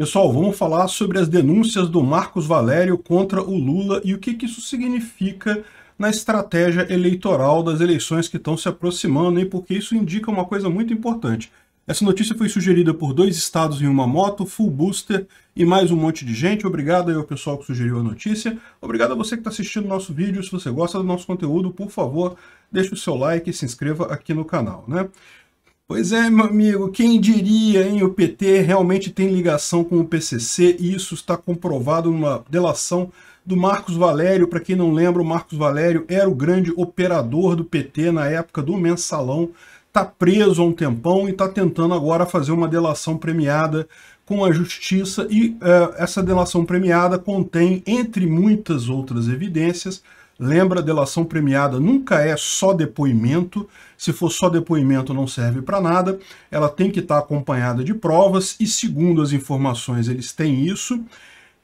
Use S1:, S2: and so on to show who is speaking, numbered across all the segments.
S1: Pessoal, vamos falar sobre as denúncias do Marcos Valério contra o Lula e o que, que isso significa na estratégia eleitoral das eleições que estão se aproximando, hein? porque isso indica uma coisa muito importante. Essa notícia foi sugerida por dois estados em uma moto, Full Booster e mais um monte de gente. Obrigado aí ao pessoal que sugeriu a notícia. Obrigado a você que está assistindo o nosso vídeo. Se você gosta do nosso conteúdo, por favor, deixe o seu like e se inscreva aqui no canal. Né? Pois é, meu amigo, quem diria, hein? O PT realmente tem ligação com o PCC e isso está comprovado numa delação do Marcos Valério. Para quem não lembra, o Marcos Valério era o grande operador do PT na época do mensalão. Está preso há um tempão e está tentando agora fazer uma delação premiada com a justiça. E uh, essa delação premiada contém, entre muitas outras evidências, Lembra, delação premiada nunca é só depoimento. Se for só depoimento, não serve para nada. Ela tem que estar tá acompanhada de provas, e segundo as informações, eles têm isso.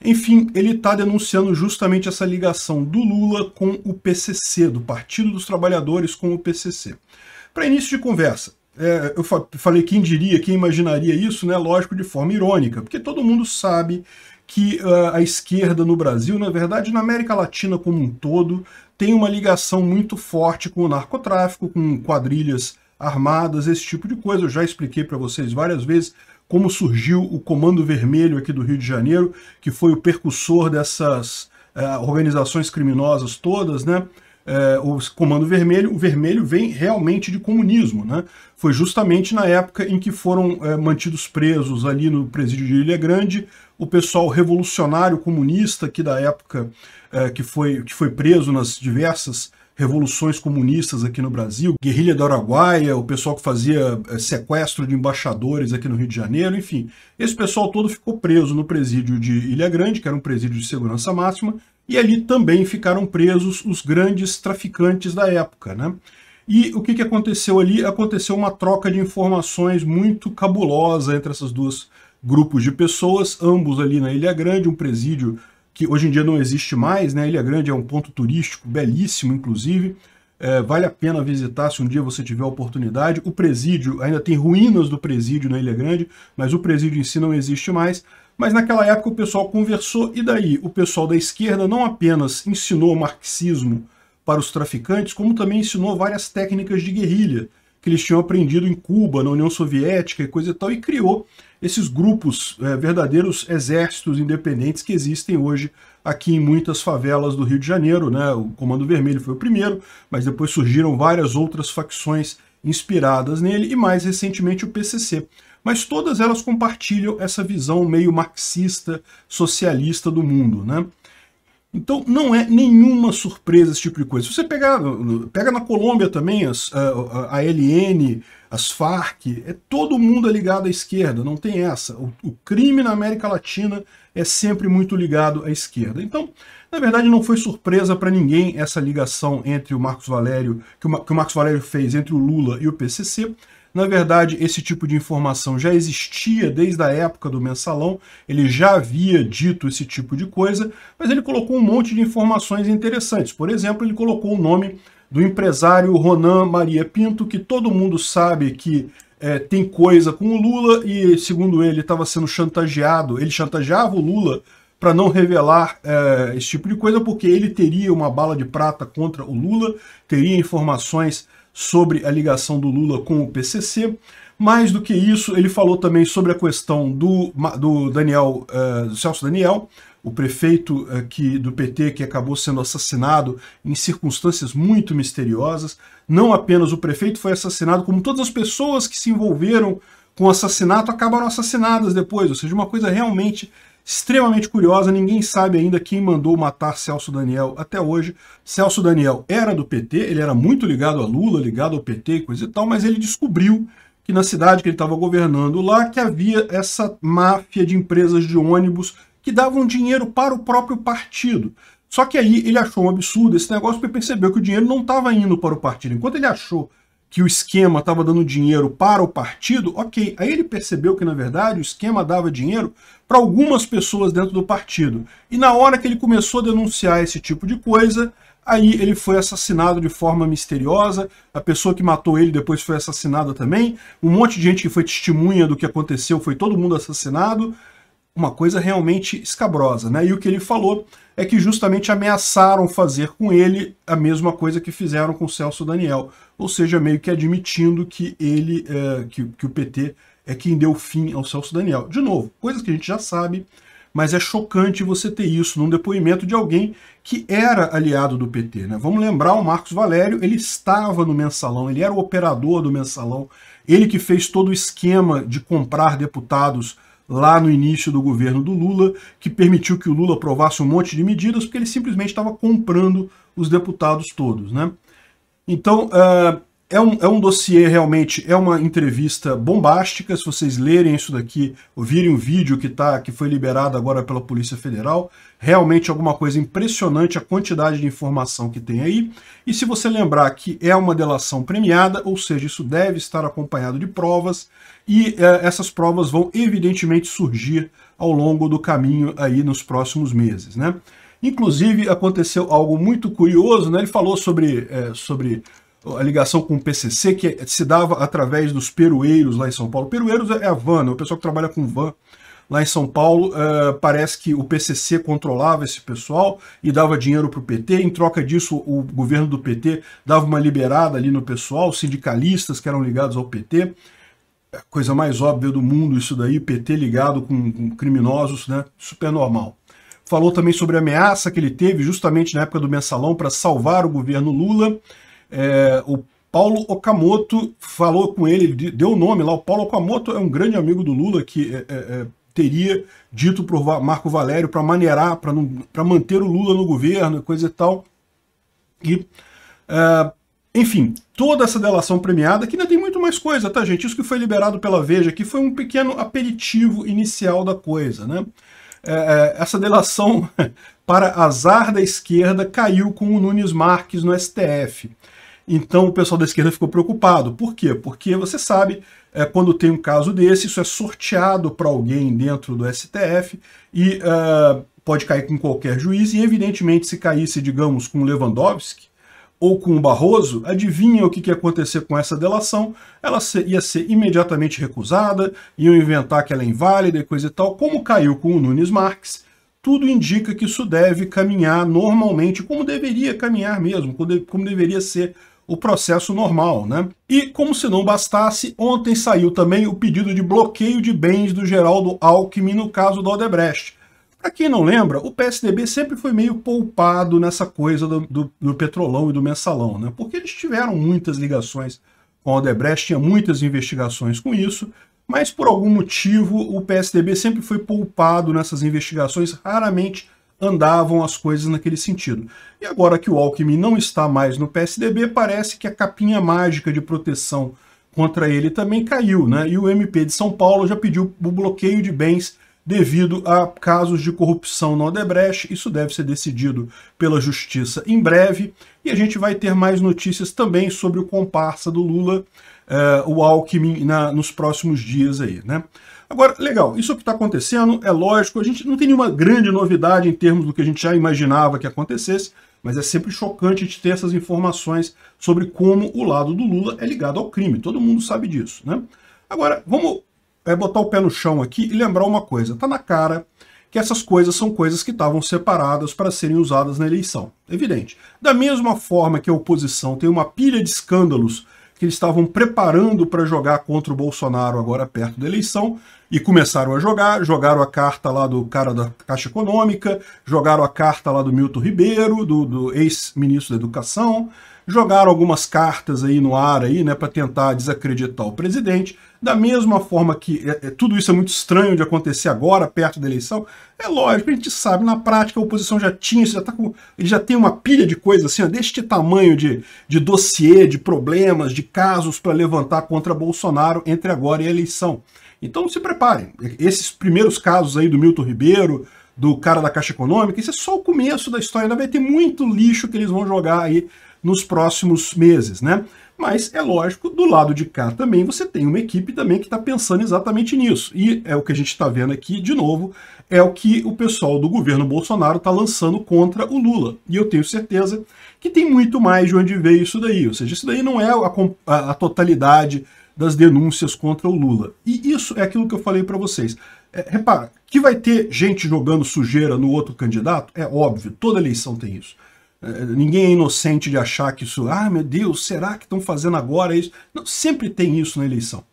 S1: Enfim, ele está denunciando justamente essa ligação do Lula com o PCC, do Partido dos Trabalhadores com o PCC. Para início de conversa, é, eu falei quem diria, quem imaginaria isso, né? Lógico, de forma irônica, porque todo mundo sabe que a, ah, a esquerda no Brasil, na verdade na América Latina como um todo, tem uma ligação muito forte com o narcotráfico, com quadrilhas armadas, esse tipo de coisa. Eu já expliquei para vocês várias vezes como surgiu o Comando Vermelho aqui do Rio de Janeiro, que foi o percussor dessas eh, organizações criminosas todas, né? Eh, o Comando Vermelho, o vermelho vem realmente de comunismo, né? Foi justamente na época em que foram eh, mantidos presos ali no presídio de Ilha Grande o pessoal revolucionário comunista aqui da época é, que, foi, que foi preso nas diversas revoluções comunistas aqui no Brasil, guerrilha do Araguaia, o pessoal que fazia é, sequestro de embaixadores aqui no Rio de Janeiro, enfim. Esse pessoal todo ficou preso no presídio de Ilha Grande, que era um presídio de segurança máxima, e ali também ficaram presos os grandes traficantes da época, né? E o que, que aconteceu ali? Aconteceu uma troca de informações muito cabulosa entre essas duas grupos de pessoas, ambos ali na Ilha Grande, um presídio que hoje em dia não existe mais, né? Ilha Grande é um ponto turístico belíssimo, inclusive. É, vale a pena visitar se um dia você tiver a oportunidade. O presídio, ainda tem ruínas do presídio na Ilha Grande, mas o presídio em si não existe mais. Mas naquela época o pessoal conversou, e daí o pessoal da esquerda não apenas ensinou marxismo para os traficantes, como também ensinou várias técnicas de guerrilha que eles tinham aprendido em Cuba, na União Soviética e coisa e tal, e criou esses grupos, é, verdadeiros exércitos independentes que existem hoje aqui em muitas favelas do Rio de Janeiro. Né? O Comando Vermelho foi o primeiro, mas depois surgiram várias outras facções inspiradas nele e mais recentemente o PCC. Mas todas elas compartilham essa visão meio marxista, socialista do mundo. Né? Então não é nenhuma surpresa esse tipo de coisa. Se você pegar, pega na Colômbia também as, a, a, LN, as Farc, é todo mundo é ligado à esquerda, não tem essa. O, o, crime na América Latina é sempre muito ligado à esquerda. Então, na verdade, não foi surpresa para ninguém essa ligação entre o Marcos Valério, que o, que o Marcos Valério fez entre o Lula e o PCC. Na verdade, esse tipo de informação já existia desde a época do mensalão, ele já havia dito esse tipo de coisa, mas ele colocou um monte de informações interessantes. Por exemplo, ele colocou o nome do empresário Ronan Maria Pinto, que todo mundo sabe que é, tem coisa com o Lula e, segundo ele, estava sendo chantageado, ele chantageava o Lula para não revelar é, esse tipo de coisa, porque ele teria uma bala de prata contra o Lula, teria informações sobre a ligação do Lula com o PCC. Mais do que isso, ele falou também sobre a questão do, do Daniel, uh, do Celso Daniel, o prefeito uh, que, do PT que acabou sendo assassinado em circunstâncias muito misteriosas. Não apenas o prefeito foi assassinado, como todas as pessoas que se envolveram com assassinato acabaram assassinadas depois, ou seja, uma coisa realmente extremamente curiosa, ninguém sabe ainda quem mandou matar Celso Daniel até hoje. Celso Daniel era do PT, ele era muito ligado a Lula, ligado ao PT e coisa e tal, mas ele descobriu que na cidade que ele estava governando lá, que havia essa máfia de empresas de ônibus que davam dinheiro para o próprio partido. Só que aí ele achou um absurdo esse negócio porque percebeu que o dinheiro não estava indo para o partido. Enquanto ele achou que o esquema estava dando dinheiro para o partido, ok. Aí ele percebeu que, na verdade, o esquema dava dinheiro para algumas pessoas dentro do partido. E na hora que ele começou a denunciar esse tipo de coisa, aí ele foi assassinado de forma misteriosa, a pessoa que matou ele depois foi assassinada também, um monte de gente que foi testemunha do que aconteceu, foi todo mundo assassinado, uma coisa realmente escabrosa, né? E o que ele falou é que justamente ameaçaram fazer com ele a mesma coisa que fizeram com Celso Daniel ou seja, meio que admitindo que ele, é, que, que o PT é quem deu fim ao Celso Daniel. De novo, coisas que a gente já sabe, mas é chocante você ter isso num depoimento de alguém que era aliado do PT. Né? Vamos lembrar o Marcos Valério, ele estava no mensalão, ele era o operador do mensalão, ele que fez todo o esquema de comprar deputados lá no início do governo do Lula, que permitiu que o Lula aprovasse um monte de medidas, porque ele simplesmente estava comprando os deputados todos. Né? Então, uh, é, um, é um dossiê realmente, é uma entrevista bombástica. Se vocês lerem isso daqui, ouvirem o vídeo que, tá, que foi liberado agora pela Polícia Federal, realmente alguma coisa impressionante a quantidade de informação que tem aí. E se você lembrar que é uma delação premiada, ou seja, isso deve estar acompanhado de provas, e uh, essas provas vão evidentemente surgir ao longo do caminho aí nos próximos meses, né? Inclusive, aconteceu algo muito curioso, né? Ele falou sobre, é, sobre a ligação com o PCC, que se dava através dos perueiros lá em São Paulo. Perueiros é, é a van, né? o pessoal que trabalha com van lá em São Paulo. É, parece que o PCC controlava esse pessoal e dava dinheiro para o PT. Em troca disso, o governo do PT dava uma liberada ali no pessoal, sindicalistas que eram ligados ao PT. É coisa mais óbvia do mundo isso daí, PT ligado com, com criminosos, né? Super normal falou também sobre a ameaça que ele teve justamente na época do mensalão para salvar o governo Lula. É, o Paulo Okamoto falou com ele, deu o nome lá. O Paulo Okamoto é um grande amigo do Lula que é, é, é teria dito para o Marco Valério para maneirar, para manter o Lula no governo, coisa e tal. E, é, enfim, toda essa delação premiada, que ainda tem muito mais coisa, tá, gente? Isso que foi liberado pela Veja aqui foi um pequeno aperitivo inicial da coisa, né? É, é, essa delação para azar da esquerda caiu com o Nunes Marques no STF. Então o pessoal da esquerda ficou preocupado. Por quê? Porque você sabe, é, quando tem um caso desse, isso é sorteado para alguém dentro do STF e uh, pode cair com qualquer juiz. E evidentemente, se caísse, digamos, com Lewandowski, ou com o Barroso, adivinha o que, que ia acontecer com essa delação? Ela ia ser imediatamente recusada, iam inventar que ela é inválida e coisa e tal, como caiu com o Nunes Marques, tudo indica que isso deve caminhar normalmente, como deveria caminhar mesmo, como deveria ser o processo normal, né? E como se não bastasse, ontem saiu também o pedido de bloqueio de bens do Geraldo Alckmin no caso do Odebrecht. Para quem não lembra, o PSDB sempre foi meio poupado nessa coisa do, do, do, Petrolão e do Mensalão, né? porque eles tiveram muitas ligações com o Odebrecht, tinha muitas investigações com isso, mas por algum motivo o PSDB sempre foi poupado nessas investigações, raramente andavam as coisas naquele sentido. E agora que o Alckmin não está mais no PSDB, parece que a capinha mágica de proteção contra ele também caiu, né? E o MP de São Paulo já pediu o bloqueio de bens devido a casos de corrupção na Odebrecht. Isso deve ser decidido pela justiça em breve. E a gente vai ter mais notícias também sobre o comparsa do Lula, eh, o Alckmin, na, nos próximos dias aí, né? Agora, legal, isso que está acontecendo é lógico, a gente não tem nenhuma grande novidade em termos do que a gente já imaginava que acontecesse, mas é sempre chocante de ter essas informações sobre como o lado do Lula é ligado ao crime. Todo mundo sabe disso, né? Agora, vamos é botar o pé no chão aqui e lembrar uma coisa. Tá na cara que essas coisas são coisas que estavam separadas para serem usadas na eleição. Evidente. Da mesma forma que a oposição tem uma pilha de escândalos que eles estavam preparando para jogar contra o Bolsonaro agora perto da eleição, e começaram a jogar, jogaram a carta lá do cara da Caixa Econômica, jogaram a carta lá do Milton Ribeiro, do, do ex-ministro da Educação, jogaram algumas cartas aí no ar aí, né, para tentar desacreditar o presidente. Da mesma forma que é, é, tudo isso é muito estranho de acontecer agora, perto da eleição, é lógico, a gente sabe, na prática a oposição já tinha, já tá com, ele já tem uma pilha de coisas assim, ó, deste tamanho de, de dossiê, de problemas, de casos para levantar contra Bolsonaro entre agora e a eleição. Então se preparem, esses primeiros casos aí do Milton Ribeiro, do cara da Caixa Econômica, isso é só o começo da história, ainda vai ter muito lixo que eles vão jogar aí nos próximos meses, né? Mas é lógico, do lado de cá também você tem uma equipe também que está pensando exatamente nisso. E é o que a gente está vendo aqui, de novo, é o que o pessoal do governo Bolsonaro está lançando contra o Lula. E eu tenho certeza que tem muito mais de onde veio isso daí. Ou seja, isso daí não é a, a, a totalidade das denúncias contra o Lula. E isso é aquilo que eu falei para vocês. É, repara, que vai ter gente jogando sujeira no outro candidato, é óbvio, toda eleição tem isso. É, ninguém é inocente de achar que isso, ah, meu Deus, será que estão fazendo agora isso? Não, sempre tem isso na eleição.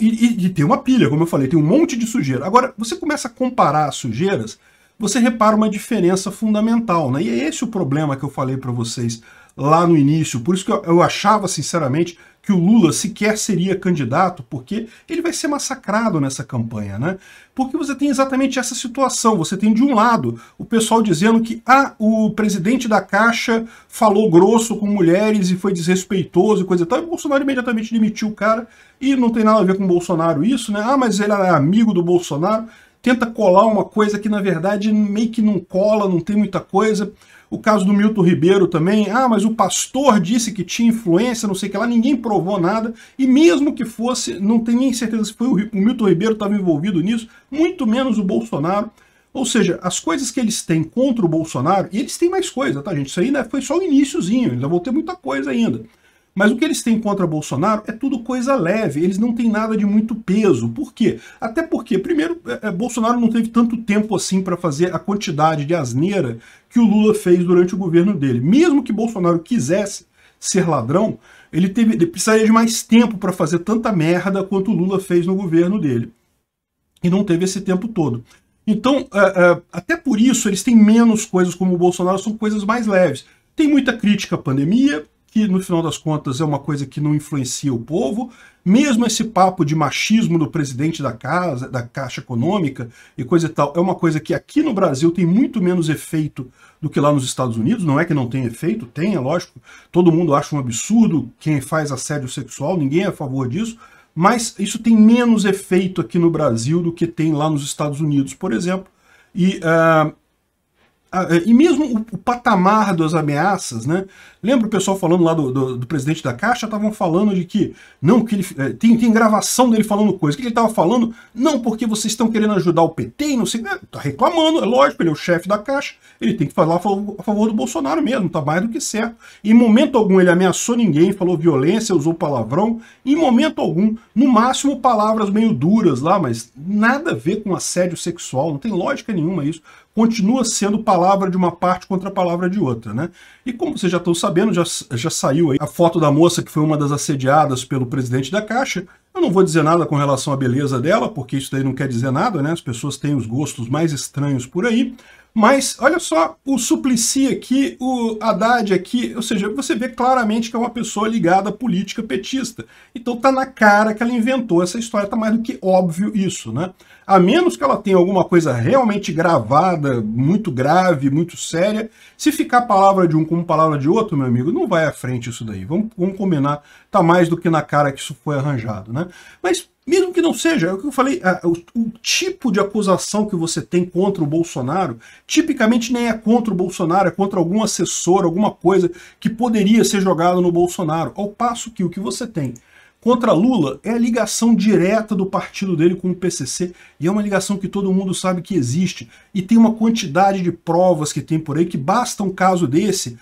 S1: E, e, e, tem uma pilha, como eu falei, tem um monte de sujeira. Agora, você começa a comparar as sujeiras, você repara uma diferença fundamental, né? E é esse o problema que eu falei para vocês lá no início. Por isso que eu, eu achava, sinceramente, que o Lula sequer seria candidato, porque ele vai ser massacrado nessa campanha, né? Porque você tem exatamente essa situação. Você tem, de um lado, o pessoal dizendo que ah, o presidente da Caixa falou grosso com mulheres e foi desrespeitoso e coisa e tal, e o Bolsonaro imediatamente demitiu o cara, e não tem nada a ver com o Bolsonaro isso, né? Ah, mas ele é amigo do Bolsonaro. Tenta colar uma coisa que, na verdade, meio que não cola, não tem muita coisa. O caso do Milton Ribeiro também, ah, mas o pastor disse que tinha influência, não sei o que lá, ninguém provou nada, e mesmo que fosse, não tenho nem certeza se foi o, o Milton Ribeiro estava envolvido nisso, muito menos o Bolsonaro. Ou seja, as coisas que eles têm contra o Bolsonaro, e eles têm mais coisa, tá, gente? Isso aí né, foi só o iníciozinho, ainda vão ter muita coisa ainda. Mas o que eles têm contra Bolsonaro é tudo coisa leve, eles não têm nada de muito peso. Por quê? Até porque, primeiro, é, é, Bolsonaro não teve tanto tempo assim para fazer a quantidade de asneira que o Lula fez durante o governo dele. Mesmo que Bolsonaro quisesse ser ladrão, ele, teve, ele precisaria de mais tempo para fazer tanta merda quanto o Lula fez no governo dele. E não teve esse tempo todo. Então, é, até por isso, eles têm menos coisas como o Bolsonaro, são coisas mais leves. Tem muita crítica à pandemia, que no final das contas é uma coisa que não influencia o povo, mesmo esse papo de machismo do presidente da casa, da Caixa Econômica e coisa e tal, é uma coisa que aqui no Brasil tem muito menos efeito do que lá nos Estados Unidos, não é que não tem efeito, tem, é lógico, todo mundo acha um absurdo quem faz assédio sexual, ninguém é a favor disso, mas isso tem menos efeito aqui no Brasil do que tem lá nos Estados Unidos, por exemplo, e uh, ah, é, e mesmo o, patamar das ameaças, né? Lembra o pessoal falando lá do, do, do presidente da Caixa? Estavam falando de que não, que ele é, tem, tem gravação dele falando coisa. que ele estava falando? Não, porque vocês estão querendo ajudar o PT e não sei. Tá reclamando, é lógico, ele é o chefe da Caixa, ele tem que falar a favor, a favor do Bolsonaro mesmo, tá mais do que certo. Em momento algum ele ameaçou ninguém, falou violência, usou palavrão. Em momento algum, no máximo palavras meio duras lá, mas nada a ver com assédio sexual, não tem lógica nenhuma isso continua sendo palavra de uma parte contra a palavra de outra, né? E como vocês já estão sabendo, já, já saiu a foto da moça que foi uma das assediadas pelo presidente da Caixa. Eu não vou dizer nada com relação à beleza dela, porque isso daí não quer dizer nada, né? As pessoas têm os gostos mais estranhos por aí. Mas olha só o Suplicy aqui, o Haddad aqui, ou seja, você vê claramente que é uma pessoa ligada à política petista. Então tá na cara que ela inventou essa história, tá mais do que óbvio isso, né? A menos que ela tenha alguma coisa realmente gravada, muito grave, muito séria, se ficar palavra de um com palavra de outro, meu amigo, não vai à frente isso daí. Vamos, vamos combinar, tá mais do que na cara que isso foi arranjado, né? Mas que não seja. É o que eu falei, a, o, o, tipo de acusação que você tem contra o Bolsonaro, tipicamente nem é contra o Bolsonaro, é contra algum assessor, alguma coisa que poderia ser jogada no Bolsonaro. Ao passo que o que você tem contra Lula é a ligação direta do partido dele com o PCC e é uma ligação que todo mundo sabe que existe. E tem uma quantidade de provas que tem por aí que basta um caso desse,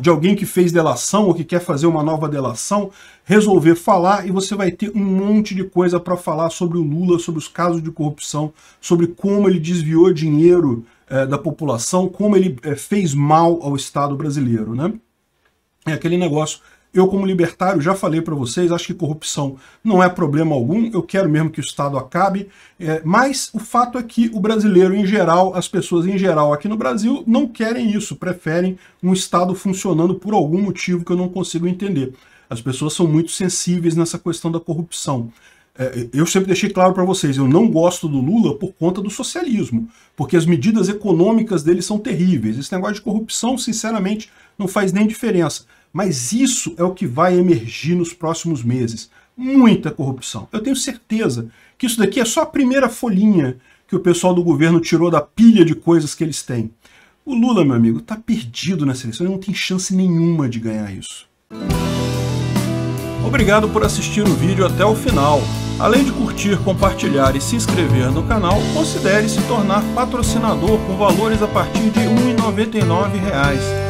S1: de alguém que fez delação ou que quer fazer uma nova delação, resolver falar e você vai ter um monte de coisa para falar sobre o Lula, sobre os casos de corrupção, sobre como ele desviou dinheiro eh, da população, como ele eh, fez mal ao Estado brasileiro. Né? É aquele negócio eu, como libertário, já falei para vocês, acho que corrupção não é problema algum, eu quero mesmo que o Estado acabe, é, mas o fato é que o brasileiro em geral, as pessoas em geral aqui no Brasil, não querem isso, preferem um Estado funcionando por algum motivo que eu não consigo entender. As pessoas são muito sensíveis nessa questão da corrupção. É, eu sempre deixei claro para vocês, eu não gosto do Lula por conta do socialismo, porque as medidas econômicas dele são terríveis. Esse negócio de corrupção, sinceramente, não faz nem diferença. Mas isso é o que vai emergir nos próximos meses. Muita corrupção. Eu tenho certeza que isso daqui é só a primeira folhinha que o pessoal do governo tirou da pilha de coisas que eles têm. O Lula, meu amigo, tá perdido na seleção. Ele não tem chance nenhuma de ganhar isso. Obrigado por assistir o vídeo até o final. Além de curtir, compartilhar e se inscrever no canal, considere se tornar patrocinador com valores a partir de R$ 1,99